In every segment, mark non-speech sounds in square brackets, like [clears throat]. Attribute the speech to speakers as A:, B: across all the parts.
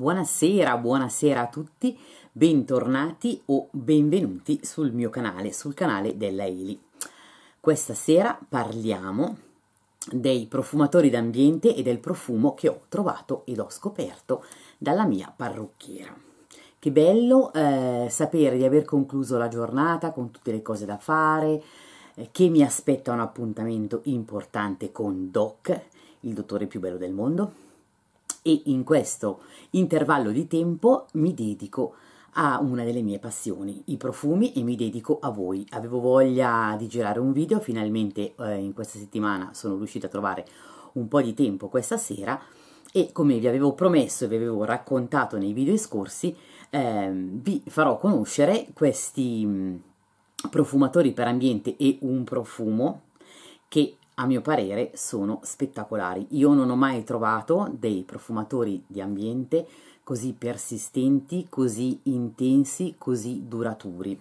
A: Buonasera, buonasera a tutti, bentornati o benvenuti sul mio canale, sul canale della Eli. Questa sera parliamo dei profumatori d'ambiente e del profumo che ho trovato ed ho scoperto dalla mia parrucchiera. Che bello eh, sapere di aver concluso la giornata con tutte le cose da fare, eh, che mi aspetta un appuntamento importante con Doc, il dottore più bello del mondo, e in questo intervallo di tempo mi dedico a una delle mie passioni, i profumi, e mi dedico a voi. Avevo voglia di girare un video, finalmente eh, in questa settimana sono riuscita a trovare un po' di tempo questa sera e come vi avevo promesso e vi avevo raccontato nei video scorsi, eh, vi farò conoscere questi mm, profumatori per ambiente e un profumo che a mio parere sono spettacolari. Io non ho mai trovato dei profumatori di ambiente così persistenti, così intensi, così duraturi.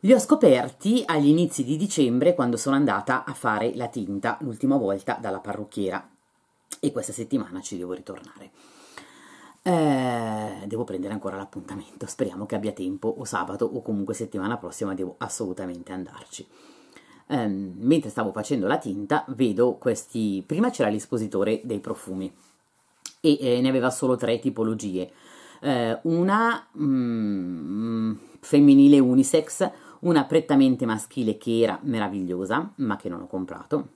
A: Li ho scoperti agli inizi di dicembre quando sono andata a fare la tinta l'ultima volta dalla parrucchiera e questa settimana ci devo ritornare. Eh, devo prendere ancora l'appuntamento, speriamo che abbia tempo o sabato o comunque settimana prossima devo assolutamente andarci ehm, mentre stavo facendo la tinta, vedo questi... Prima c'era l'espositore dei profumi e eh, ne aveva solo tre tipologie. Eh, una mm, femminile unisex, una prettamente maschile che era meravigliosa, ma che non ho comprato.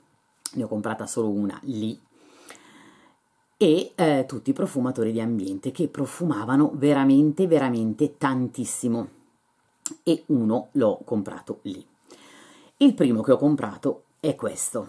A: Ne ho comprata solo una lì e eh, tutti i profumatori di ambiente che profumavano veramente veramente tantissimo e uno l'ho comprato lì il primo che ho comprato è questo,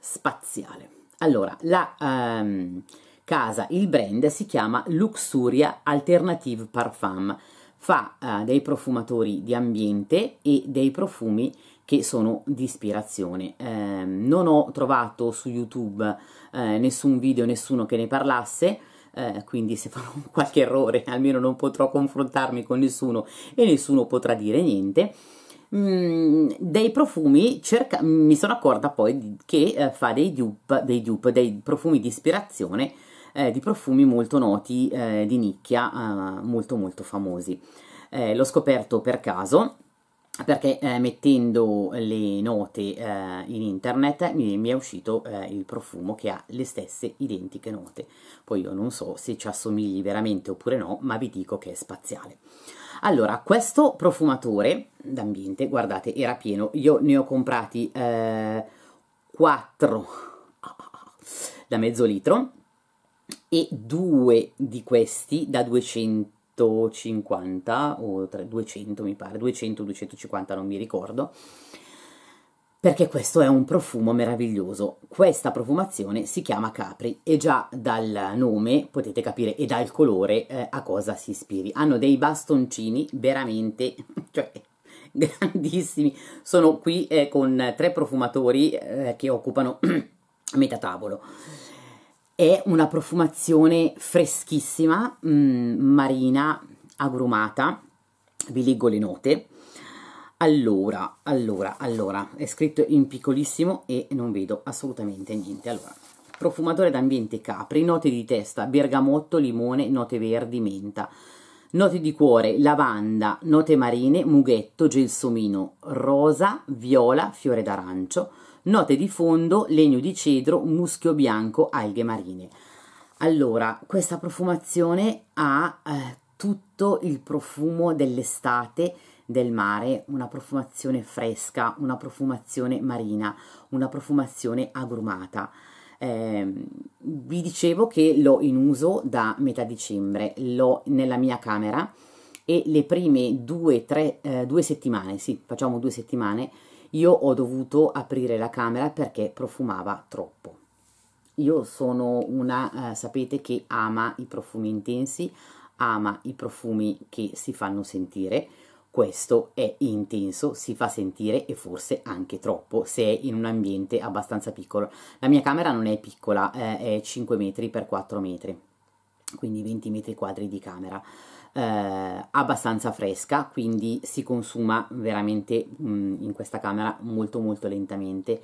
A: spaziale. Allora, la um, casa, il brand si chiama Luxuria Alternative Parfum, fa uh, dei profumatori di ambiente e dei profumi che sono di ispirazione. Eh, non ho trovato su YouTube eh, nessun video, nessuno che ne parlasse, eh, quindi se farò [laughs] qualche errore almeno non potrò confrontarmi con nessuno e nessuno potrà dire niente Mm, dei profumi, cerca, mi sono accorta poi che eh, fa dei dupe, dei dupe, dei profumi di ispirazione, eh, di profumi molto noti, eh, di nicchia, eh, molto molto famosi. Eh, l'ho scoperto per caso, perché eh, mettendo le note in internet mi, mi è uscito il profumo che ha le stesse identiche note. Poi io non so se ci assomigli veramente oppure no, ma vi dico che è spaziale. Allora, questo profumatore d'ambiente, guardate, era pieno. Io ne ho comprati eh, 4 [laughs] da mezzo litro e due di questi da 250 o 200 mi pare, 200-250 non mi ricordo perché questo è un profumo meraviglioso. Questa profumazione si chiama Capri e già dal nome potete capire e dal colore eh, a cosa si ispiri. Hanno dei bastoncini veramente, [laughs] cioè, grandissimi. Sono qui eh, con tre profumatori eh, che occupano [clears throat] metà tavolo. È una profumazione freschissima, mh, mm, marina, agrumata, vi leggo le note allora, allora, allora, è scritto in piccolissimo e non vedo assolutamente niente. Allora, profumatore d'ambiente capri, note di testa, bergamotto, limone, note verdi, menta. Note di cuore, lavanda, note marine, mughetto, gelsomino, rosa, viola, fiore d'arancio. Note di fondo, legno di cedro, muschio bianco, alghe marine. Allora, questa profumazione ha eh, tutto il profumo dell'estate, del mare, una profumazione fresca, una profumazione marina, una profumazione agrumata. Eh, vi dicevo che l'ho in uso da metà dicembre, l'ho nella mia camera e le prime due, tre, eh, due settimane, sì, facciamo due settimane, io ho dovuto aprire la camera perché profumava troppo. Io sono una, eh, sapete che ama i profumi intensi, ama i profumi che si fanno sentire questo è intenso, si fa sentire e forse anche troppo se è in un ambiente abbastanza piccolo. La mia camera non è piccola, eh, è 5 metri x 4 metri, quindi 20 metri quadri di camera. Eh, abbastanza fresca, quindi si consuma veramente mh, mm, in questa camera molto molto lentamente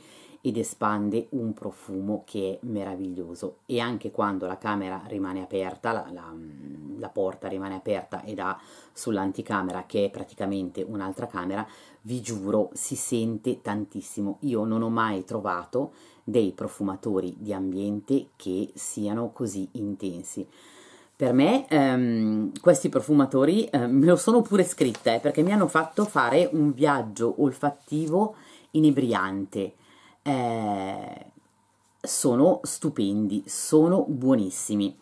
A: ed espande un profumo che è meraviglioso e anche quando la camera rimane aperta, la, la, la porta rimane aperta ed ha sull'anticamera che è praticamente un'altra camera, vi giuro si sente tantissimo. Io non ho mai trovato dei profumatori di ambiente che siano così intensi. Per me ehm, questi profumatori eh, me lo sono pure scritta eh, perché mi hanno fatto fare un viaggio olfattivo inebriante eh, sono stupendi, sono buonissimi.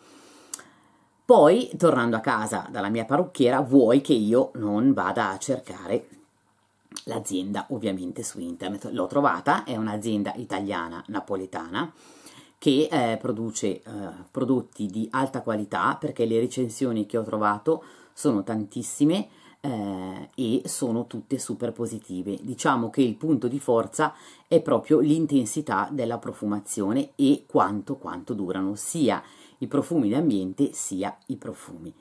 A: Poi, tornando a casa dalla mia parrucchiera, vuoi che io non vada a cercare l'azienda, ovviamente, su internet. L'ho trovata, è un'azienda italiana napoletana che eh, produce eh, prodotti di alta qualità perché le recensioni che ho trovato sono tantissime eh, e sono tutte super positive. Diciamo che il punto di forza è proprio l'intensità della profumazione e quanto, quanto durano sia i profumi d'ambiente sia i profumi.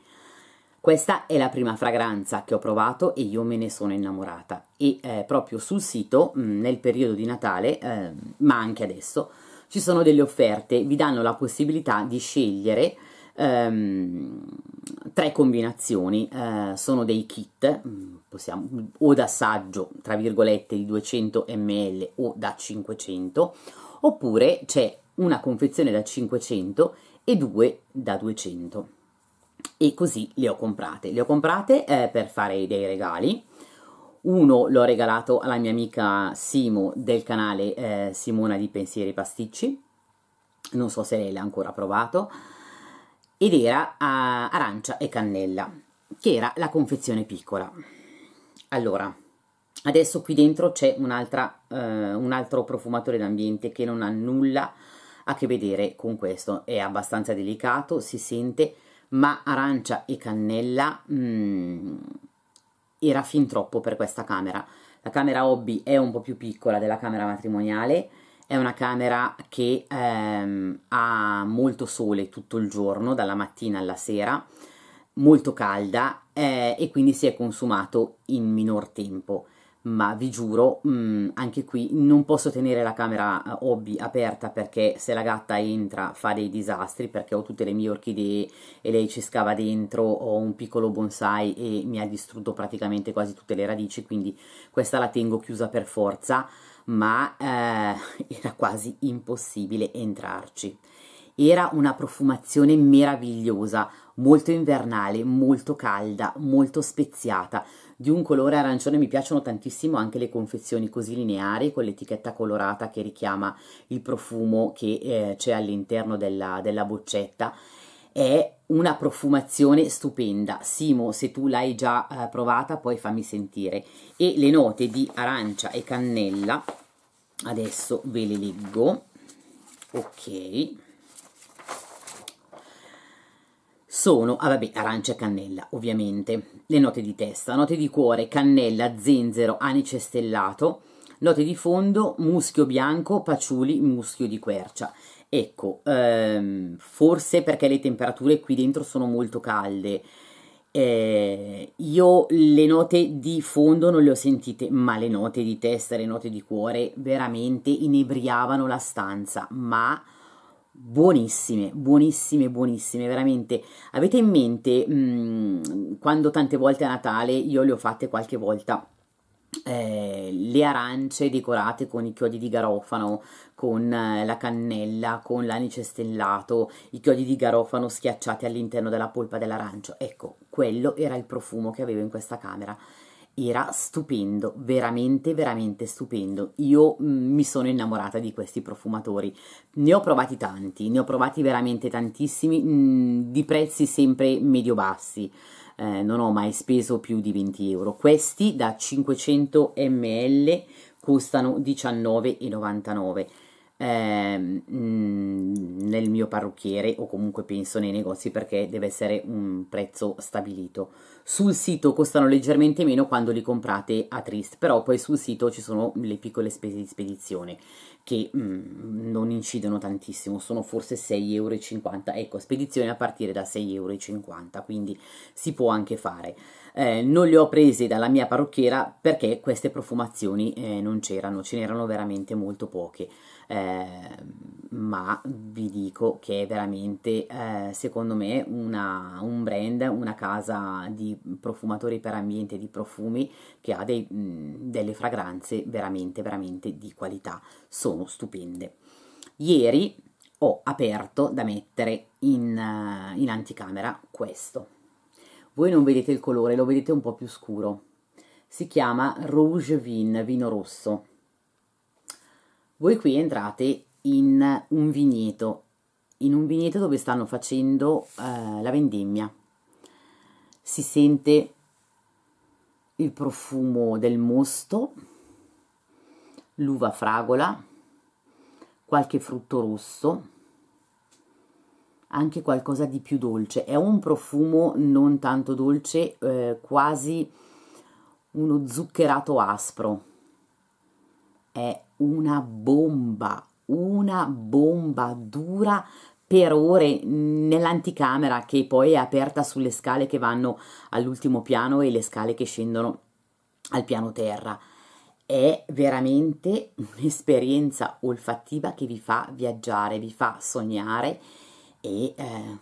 A: Questa è la prima fragranza che ho provato e io me ne sono innamorata e eh, proprio sul sito mm, nel periodo di Natale, eh, ma anche adesso, ci sono delle offerte, vi danno la possibilità di scegliere ehm, tre combinazioni, eh, sono dei kit, mm, possiamo, o da saggio, tra virgolette, di 200 ml o da 500, oppure c'è una confezione da 500 e due da 200. E così le ho comprate. Le ho comprate eh, per fare dei regali. Uno l'ho regalato alla mia amica Simo del canale eh, Simona di Pensieri Pasticci. Non so se lei l'ha ancora provato ed era arancia e cannella, che era la confezione piccola. Allora, adesso qui dentro c'è un'altra, eh, un altro profumatore d'ambiente che non ha nulla a che vedere con questo, è abbastanza delicato, si sente, ma arancia e cannella mh, mm, era fin troppo per questa camera. La camera hobby è un po' più piccola della camera matrimoniale, è una camera che ehm, ha molto sole tutto il giorno, dalla mattina alla sera, molto calda eh, e quindi si è consumato in minor tempo ma vi giuro, mh, mm, anche qui non posso tenere la camera eh, hobby aperta perché se la gatta entra fa dei disastri perché ho tutte le mie orchidee e lei ci scava dentro, ho un piccolo bonsai e mi ha distrutto praticamente quasi tutte le radici, quindi questa la tengo chiusa per forza, ma eh, [laughs] era quasi impossibile entrarci. Era una profumazione meravigliosa, molto invernale, molto calda, molto speziata, di un colore arancione mi piacciono tantissimo anche le confezioni così lineari con l'etichetta colorata che richiama il profumo che eh, c'è all'interno della, della boccetta è una profumazione stupenda. Simo, se tu l'hai già eh, provata, poi fammi sentire. E le note di arancia e cannella, adesso ve le leggo. Ok. sono, ah vabbè, arancia e cannella, ovviamente, le note di testa, note di cuore, cannella, zenzero, anice stellato, note di fondo, muschio bianco, paciuli, muschio di quercia. Ecco, ehm, forse perché le temperature qui dentro sono molto calde, eh, io le note di fondo non le ho sentite, ma le note di testa, le note di cuore veramente inebriavano la stanza, ma buonissime, buonissime, buonissime, veramente. Avete in mente mh, mhmm, quando tante volte a Natale io le ho fatte qualche volta? Eh, le arance decorate con i chiodi di garofano, con eh, la cannella, con l'anice stellato, i chiodi di garofano schiacciati all'interno della polpa dell'arancio. Ecco, quello era il profumo che avevo in questa camera era stupendo, veramente, veramente stupendo. Io mh, mm, mi sono innamorata di questi profumatori. Ne ho provati tanti, ne ho provati veramente tantissimi, mh, mm, di prezzi sempre medio-bassi. Eh, non ho mai speso più di 20 euro. Questi da 500 ml costano 19,99 Ehm, mm, nel mio parrucchiere o comunque penso nei negozi perché deve essere un prezzo stabilito. Sul sito costano leggermente meno quando li comprate a Trist, però poi sul sito ci sono le piccole spese di spedizione che mm, non incidono tantissimo, sono forse 6,50 euro. Ecco, spedizione a partire da 6,50 euro, quindi si può anche fare. Eh, non le ho prese dalla mia parrucchiera perché queste profumazioni eh, non c'erano, ce n'erano veramente molto poche eh, ma vi dico che è veramente, eh, secondo me, una, un brand, una casa di profumatori per ambiente di profumi che ha dei, mh, delle fragranze veramente, veramente di qualità. Sono stupende. Ieri ho aperto da mettere in, uh, in anticamera questo. Voi non vedete il colore, lo vedete un po' più scuro. Si chiama Rouge Vin, vino rosso voi qui entrate in un vigneto, in un vigneto dove stanno facendo eh, la vendemmia. Si sente il profumo del mosto, l'uva fragola, qualche frutto rosso, anche qualcosa di più dolce. È un profumo non tanto dolce, eh, quasi uno zuccherato aspro è una bomba, una bomba dura per ore nell'anticamera che poi è aperta sulle scale che vanno all'ultimo piano e le scale che scendono al piano terra. È veramente un'esperienza olfattiva che vi fa viaggiare, vi fa sognare e eh,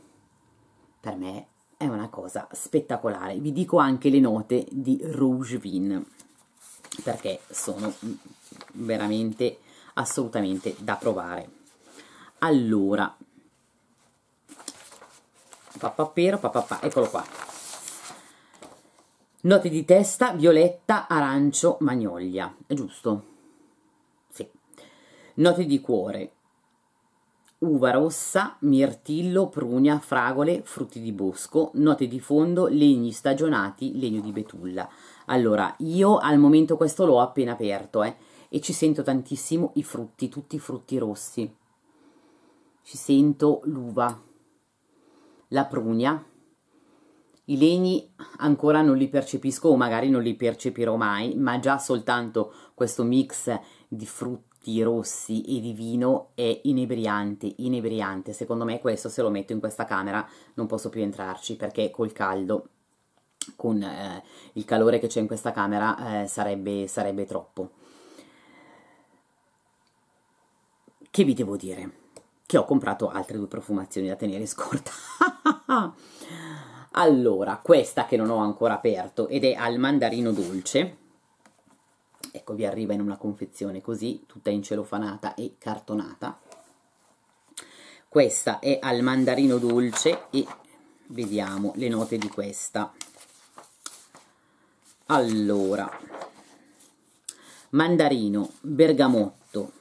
A: per me è una cosa spettacolare. Vi dico anche le note di Rouge Vin perché sono veramente assolutamente da provare. Allora, papapero, papapà, eccolo qua. Note di testa, violetta, arancio, magnolia, è giusto? Sì. Note di cuore, uva rossa, mirtillo, prugna, fragole, frutti di bosco, note di fondo, legni stagionati, legno di betulla. Allora, io al momento questo l'ho appena aperto, eh e ci sento tantissimo i frutti, tutti i frutti rossi. Ci sento l'uva, la prugna, i legni ancora non li percepisco o magari non li percepirò mai, ma già soltanto questo mix di frutti rossi e di vino è inebriante, inebriante. Secondo me questo se lo metto in questa camera non posso più entrarci perché col caldo, con eh, il calore che c'è in questa camera eh, sarebbe, sarebbe troppo. Che vi devo dire? Che ho comprato altre due profumazioni da tenere scorta. [laughs] allora, questa che non ho ancora aperto ed è al mandarino dolce. Ecco, vi arriva in una confezione così, tutta in incelofanata e cartonata. Questa è al mandarino dolce e vediamo le note di questa. Allora, mandarino, bergamotto,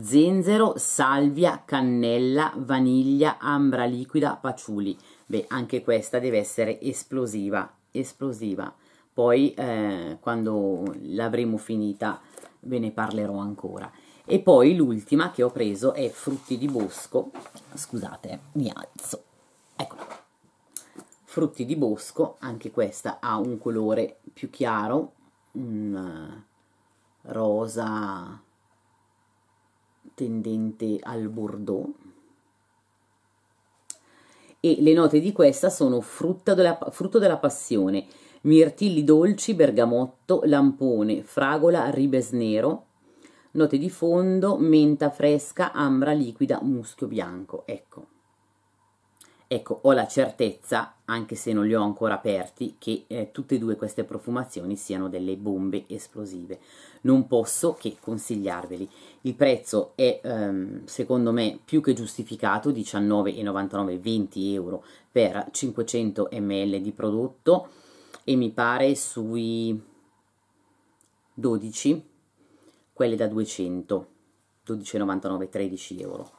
A: zenzero, salvia, cannella, vaniglia, ambra liquida, paciuli. Beh, anche questa deve essere esplosiva, esplosiva. Poi eh, quando l'avremo finita ve ne parlerò ancora. E poi l'ultima che ho preso è frutti di bosco, scusate, mi alzo, eccola qua. Frutti di bosco, anche questa ha un colore più chiaro, un eh, rosa tendente al bordeaux e le note di questa sono della, frutto della passione, mirtilli dolci, bergamotto, lampone, fragola, ribes nero, note di fondo, menta fresca, ambra liquida, muschio bianco. Ecco. Ecco, ho la certezza, anche se non li ho ancora aperti, che eh, tutte e due queste profumazioni siano delle bombe esplosive. Non posso che consigliarveli. Il prezzo è, ehm, secondo me, più che giustificato, 19,99, 20 euro per 500 ml di prodotto e mi pare sui 12, quelle da 200, 12,99, 13 euro.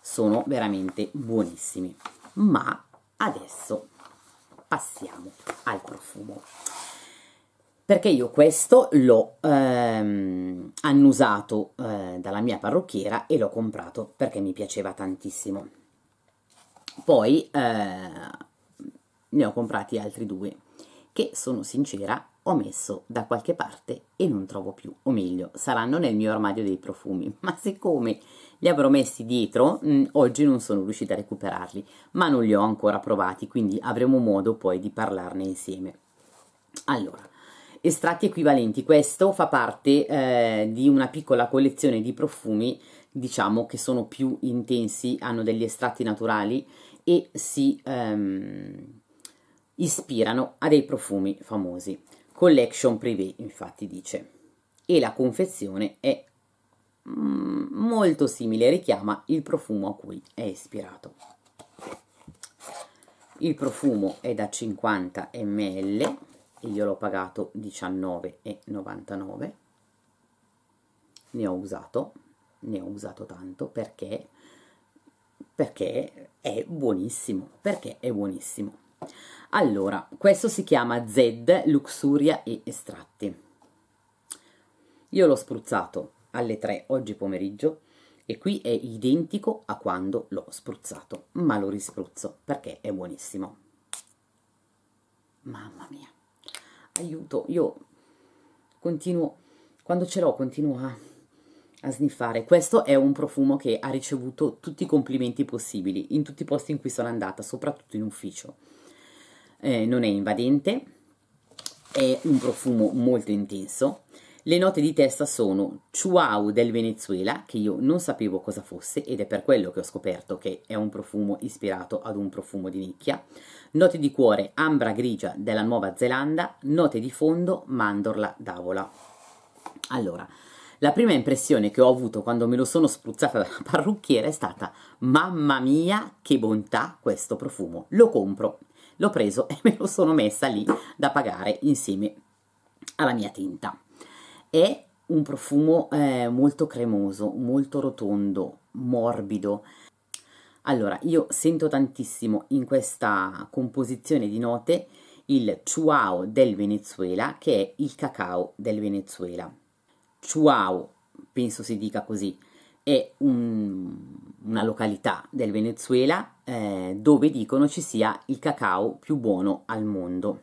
A: Sono veramente buonissimi ma adesso passiamo al profumo perché io questo l'ho ehm, annusato eh, dalla mia parrucchiera e l'ho comprato perché mi piaceva tantissimo poi eh, ne ho comprati altri due che sono sincera ho messo da qualche parte e non trovo più o meglio saranno nel mio armadio dei profumi [laughs] ma siccome li avrò messi dietro, mh, mm, oggi non sono riuscita a recuperarli, ma non li ho ancora provati, quindi avremo modo poi di parlarne insieme. Allora, estratti equivalenti, questo fa parte eh, di una piccola collezione di profumi, diciamo che sono più intensi, hanno degli estratti naturali e si ehm, ispirano a dei profumi famosi. Collection Privé, infatti, dice. E la confezione è Mm, molto simile, richiama il profumo a cui è ispirato. Il profumo è da 50 ml, e io l'ho pagato 19,99, ne ho usato, ne ho usato tanto perché, perché è buonissimo, perché è buonissimo. Allora, questo si chiama Z Luxuria e Estratti. Io l'ho spruzzato alle 3 oggi pomeriggio e qui è identico a quando l'ho spruzzato, ma lo rispruzzo perché è buonissimo. Mamma mia, aiuto, io continuo, quando ce l'ho continuo a, a sniffare. Questo è un profumo che ha ricevuto tutti i complimenti possibili in tutti i posti in cui sono andata, soprattutto in ufficio. Eh, non è invadente, è un profumo molto intenso, le note di testa sono Chuau del Venezuela, che io non sapevo cosa fosse ed è per quello che ho scoperto che è un profumo ispirato ad un profumo di nicchia, note di cuore Ambra grigia della Nuova Zelanda, note di fondo Mandorla d'Avola. Allora, la prima impressione che ho avuto quando me lo sono spruzzata dalla parrucchiera è stata mamma mia che bontà questo profumo, lo compro, l'ho preso [laughs] e me lo sono messa lì da pagare insieme alla mia tinta è un profumo eh, molto cremoso, molto rotondo, morbido. Allora, io sento tantissimo in questa composizione di note il chuao del Venezuela, che è il cacao del Venezuela. Chuao, penso si dica così, è un, una località del Venezuela eh, dove dicono ci sia il cacao più buono al mondo.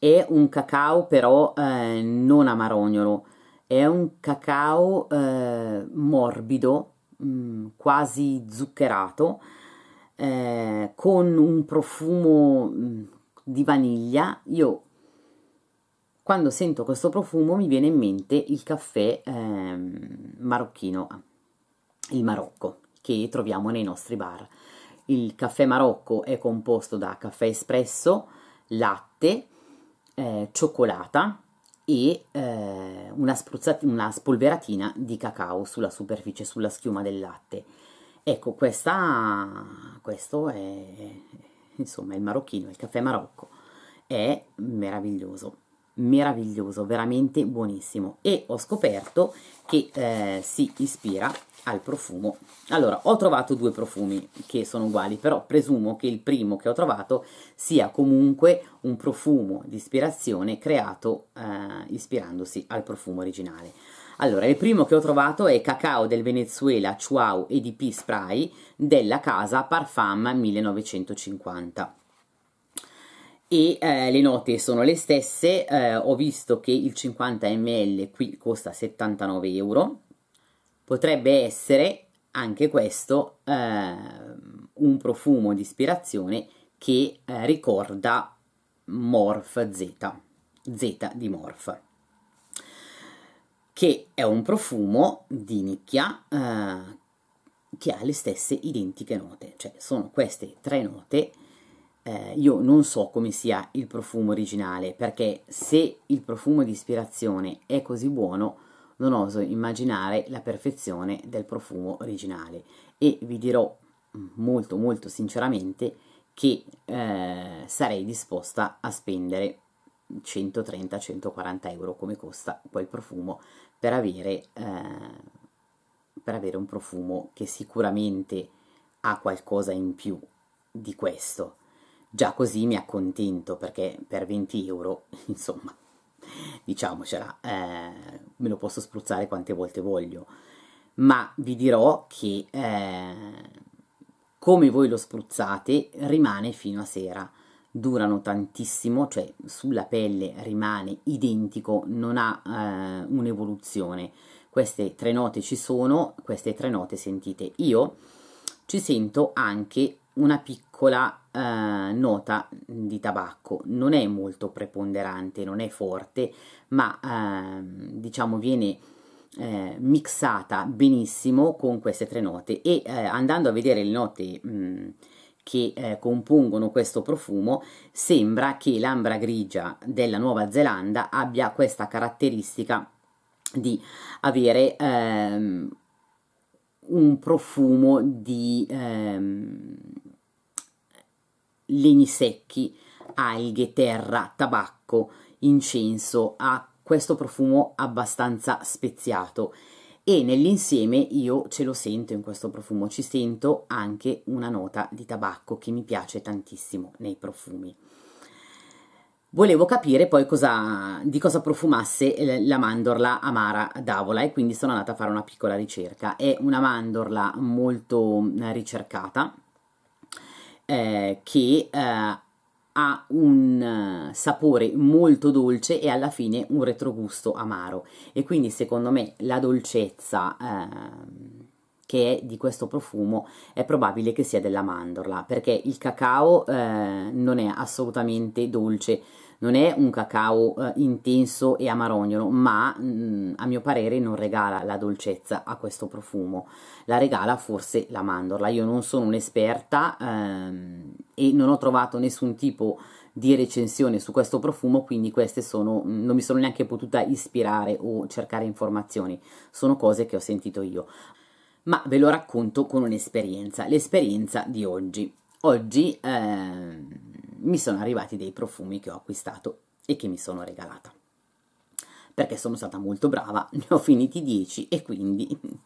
A: È un cacao però eh, non amarognolo, è un cacao eh, morbido, mh, mm, quasi zuccherato, eh, con un profumo mh, mm, di vaniglia. Io quando sento questo profumo mi viene in mente il caffè ehm, marocchino, il Marocco, che troviamo nei nostri bar. Il caffè Marocco è composto da caffè espresso, latte, eh, cioccolata e eh, una, una spolveratina di cacao sulla superficie, sulla schiuma del latte. Ecco, questa, questo è insomma il marocchino, il caffè marocco, è meraviglioso meraviglioso, veramente buonissimo e ho scoperto che eh, si ispira al profumo. Allora, ho trovato due profumi che sono uguali, però presumo che il primo che ho trovato sia comunque un profumo di ispirazione creato eh, ispirandosi al profumo originale. Allora, il primo che ho trovato è Cacao del Venezuela chuao EDP Spray della casa Parfum 1950 e eh, le note sono le stesse, eh, ho visto che il 50 ml qui costa 79 euro, potrebbe essere anche questo eh, un profumo di ispirazione che eh, ricorda Morph Z, Z di Morph, che è un profumo di nicchia eh, che ha le stesse identiche note, cioè sono queste tre note eh, io non so come sia il profumo originale, perché se il profumo di ispirazione è così buono, non oso immaginare la perfezione del profumo originale. E vi dirò molto molto sinceramente che eh, sarei disposta a spendere 130-140 euro come costa quel profumo per avere, eh, per avere un profumo che sicuramente ha qualcosa in più di questo. Già così mi accontento perché per 20 euro, [laughs] insomma, diciamocela, eh, me lo posso spruzzare quante volte voglio. Ma vi dirò che eh, come voi lo spruzzate rimane fino a sera. Durano tantissimo, cioè sulla pelle rimane identico, non ha eh, un'evoluzione. Queste tre note ci sono, queste tre note sentite io, ci sento anche una piccola eh, nota di tabacco non è molto preponderante, non è forte, ma eh, diciamo viene eh, mixata benissimo con queste tre note e eh, andando a vedere le note mh, che eh, compongono questo profumo, sembra che l'ambra grigia della Nuova Zelanda abbia questa caratteristica di avere ehm, un profumo di ehm, legni secchi, alghe, terra, tabacco, incenso, ha questo profumo abbastanza speziato e nell'insieme io ce lo sento in questo profumo, ci sento anche una nota di tabacco che mi piace tantissimo nei profumi. Volevo capire poi cosa, di cosa profumasse eh, la mandorla amara d'avola e quindi sono andata a fare una piccola ricerca. È una mandorla molto mm, ricercata, eh, che eh, ha un eh, sapore molto dolce e alla fine un retrogusto amaro e quindi secondo me la dolcezza eh, che è di questo profumo è probabile che sia della mandorla perché il cacao eh, non è assolutamente dolce non è un cacao eh, intenso e amarognolo, ma mh, mm, a mio parere non regala la dolcezza a questo profumo, la regala forse la mandorla. Io non sono un'esperta ehm, e non ho trovato nessun tipo di recensione su questo profumo, quindi queste sono, mm, non mi sono neanche potuta ispirare o cercare informazioni, sono cose che ho sentito io. Ma ve lo racconto con un'esperienza, l'esperienza di oggi. Oggi... Ehm, mi sono arrivati dei profumi che ho acquistato e che mi sono regalata. Perché sono stata molto brava, [laughs] ne ho finiti 10 e quindi [laughs]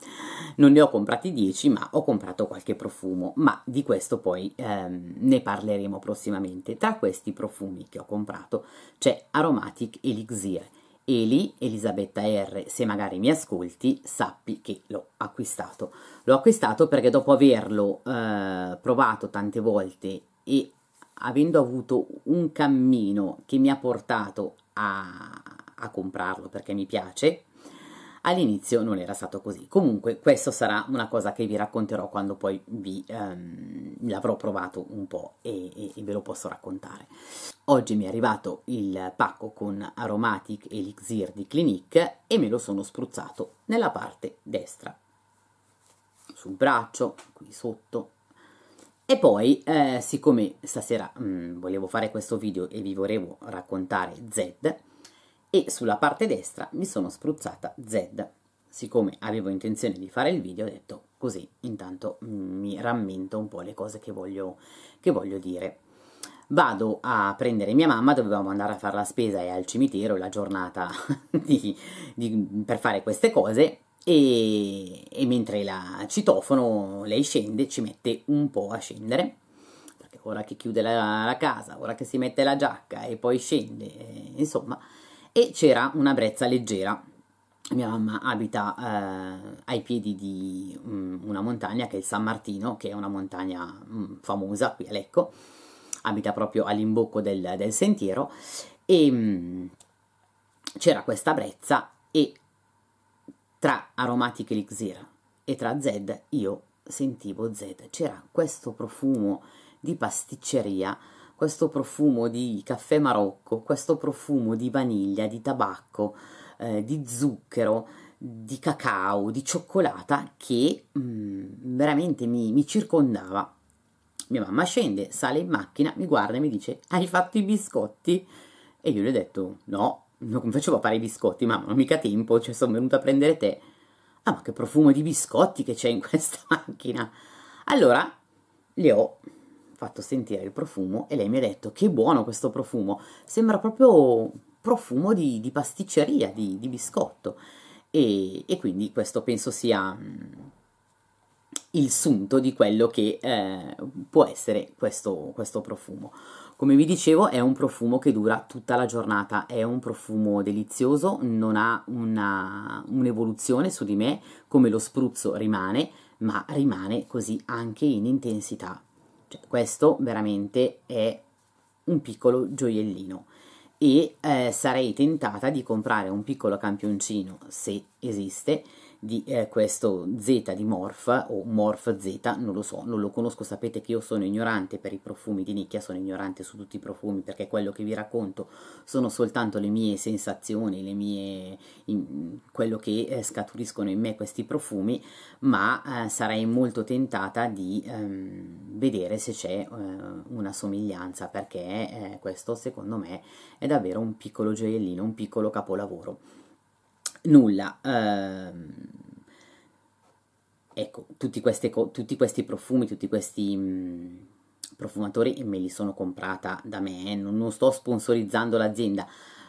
A: non ne ho comprati 10, ma ho comprato qualche profumo, ma di questo poi ehm, ne parleremo prossimamente. Tra questi profumi che ho comprato c'è Aromatic Elixir. Eli, Elisabetta R, se magari mi ascolti, sappi che l'ho acquistato. L'ho acquistato perché dopo averlo eh, provato tante volte e avendo avuto un cammino che mi ha portato a, a comprarlo perché mi piace, all'inizio non era stato così. Comunque, questa sarà una cosa che vi racconterò quando poi vi ehm, l'avrò provato un po' e, e, e, ve lo posso raccontare. Oggi mi è arrivato il pacco con Aromatic Elixir di Clinique e me lo sono spruzzato nella parte destra, sul braccio, qui sotto, e poi, eh, siccome stasera mh, mm, volevo fare questo video e vi volevo raccontare Z, e sulla parte destra mi sono spruzzata Z. Siccome avevo intenzione di fare il video, ho detto così, intanto mm, mi rammento un po' le cose che voglio, che voglio dire. Vado a prendere mia mamma, dovevamo andare a fare la spesa e al cimitero la giornata [laughs] di, di, per fare queste cose, e, e mentre la citofono lei scende, ci mette un po' a scendere perché ora che chiude la, la casa, ora che si mette la giacca e poi scende, eh, insomma, e c'era una brezza leggera. Mia mamma abita eh, ai piedi di mh, mm, una montagna che è il San Martino, che è una montagna mh, mm, famosa qui a Lecco, abita proprio all'imbocco del, del sentiero e mh, mm, c'era questa brezza e tra Aromatic Elixir e tra Z io sentivo Z, c'era questo profumo di pasticceria, questo profumo di caffè marocco, questo profumo di vaniglia, di tabacco, eh, di zucchero, di cacao, di cioccolata che mm, veramente mi, mi circondava. Mia mamma scende, sale in macchina, mi guarda e mi dice: Hai fatto i biscotti? E io le ho detto: No, non facevo fare i biscotti? Mamma, non ho mica tempo, cioè sono venuta a prendere te. Ah, ma che profumo di biscotti che c'è in [laughs] questa macchina. Allora, le ho fatto sentire il profumo e lei mi ha detto che buono questo profumo, sembra proprio profumo di, di pasticceria, di, di biscotto. E, e, quindi questo penso sia mm, il sunto di quello che eh, può essere questo, questo profumo. Come vi dicevo è un profumo che dura tutta la giornata, è un profumo delizioso, non ha una, un'evoluzione su di me, come lo spruzzo rimane, ma rimane così anche in intensità. Cioè, questo veramente è un piccolo gioiellino e eh, sarei tentata di comprare un piccolo campioncino se esiste di eh, questo Z di Morph o Morph Z, non lo so, non lo conosco, sapete che io sono ignorante per i profumi di nicchia, sono ignorante su tutti i profumi perché quello che vi racconto sono soltanto le mie sensazioni, le mie, in, quello che eh, scaturiscono in me questi profumi, ma eh, sarei molto tentata di ehm, vedere se c'è eh, una somiglianza perché eh, questo secondo me è davvero un piccolo gioiellino, un piccolo capolavoro nulla. Ehm, ecco, tutti, queste, tutti, questi profumi, tutti questi mh, mm, profumatori me li sono comprata da me, eh. non, non sto sponsorizzando l'azienda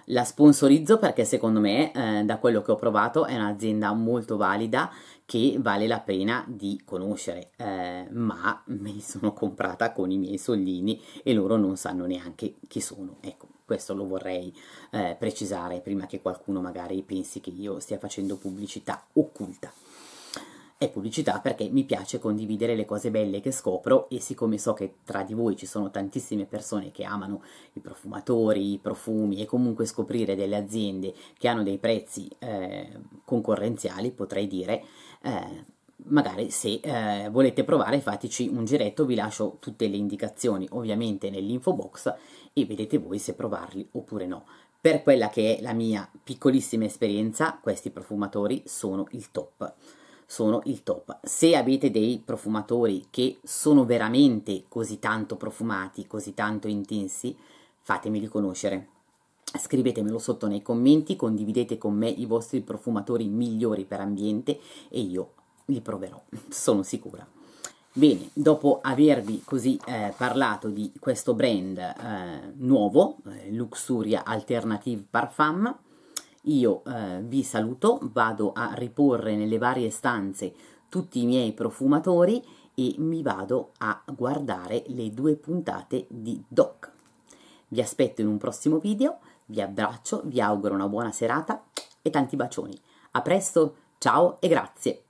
A: la sponsorizzo perché secondo me, eh, da quello che ho provato, è un'azienda molto valida che vale la pena di conoscere, eh, ma me li sono comprata con i miei soldini e loro non sanno neanche chi sono. Ecco, questo lo vorrei eh, precisare prima che qualcuno magari pensi che io stia facendo pubblicità occulta. È pubblicità perché mi piace condividere le cose belle che scopro e siccome so che tra di voi ci sono tantissime persone che amano i profumatori, i profumi e comunque scoprire delle aziende che hanno dei prezzi eh, concorrenziali, potrei dire, eh, magari se eh, volete provare fateci un giretto, vi lascio tutte le indicazioni ovviamente nell'info box e vedete voi se provarli oppure no. Per quella che è la mia piccolissima esperienza, questi profumatori sono il top. Sono il top. Se avete dei profumatori che sono veramente così tanto profumati, così tanto intensi, fatemeli conoscere. Scrivetemelo sotto nei commenti, condividete con me i vostri profumatori migliori per ambiente e io li proverò, [laughs] sono sicura. Bene, dopo avervi così eh, parlato di questo brand eh, nuovo, eh, Luxuria Alternative Parfum, io eh, vi saluto, vado a riporre nelle varie stanze tutti i miei profumatori e mi vado a guardare le due puntate di Doc. Vi aspetto in un prossimo video, vi abbraccio, vi auguro una buona serata e tanti bacioni. A presto, ciao e grazie!